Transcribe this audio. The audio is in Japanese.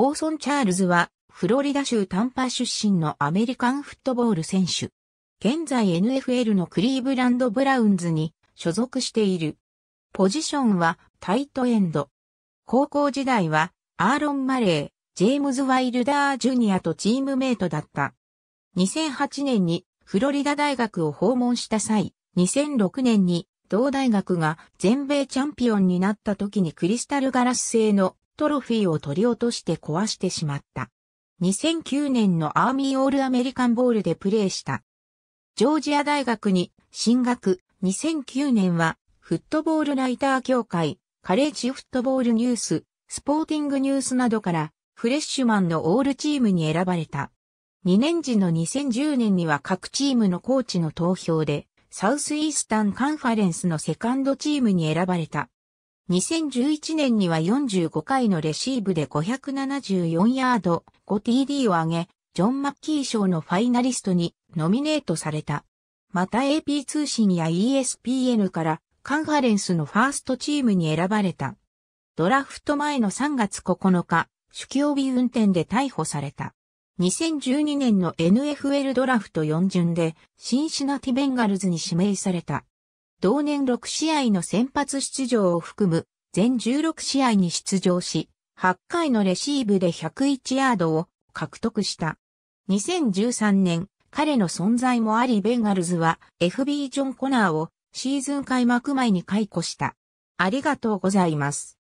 オーソン・チャールズは、フロリダ州タンパ出身のアメリカンフットボール選手。現在 NFL のクリーブランド・ブラウンズに所属している。ポジションはタイトエンド。高校時代はアーロン・マレー、ジェームズ・ワイルダー・ジュニアとチームメイトだった。2008年にフロリダ大学を訪問した際、2006年に同大学が全米チャンピオンになった時にクリスタルガラス製のトロフィーを取り落として壊してしまった。2009年のアーミーオールアメリカンボールでプレーした。ジョージア大学に進学。2009年はフットボールライター協会、カレッジフットボールニュース、スポーティングニュースなどからフレッシュマンのオールチームに選ばれた。2年時の2010年には各チームのコーチの投票でサウスイースタンカンファレンスのセカンドチームに選ばれた。2011年には45回のレシーブで574ヤード 5TD を上げ、ジョン・マッキー賞のファイナリストにノミネートされた。また AP 通信や ESPN からカンファレンスのファーストチームに選ばれた。ドラフト前の3月9日、酒気帯び運転で逮捕された。2012年の NFL ドラフト4巡でシンシナティベンガルズに指名された。同年6試合の先発出場を含む全16試合に出場し、8回のレシーブで101ヤードを獲得した。2013年、彼の存在もありベンガルズは FB ジョン・コナーをシーズン開幕前に解雇した。ありがとうございます。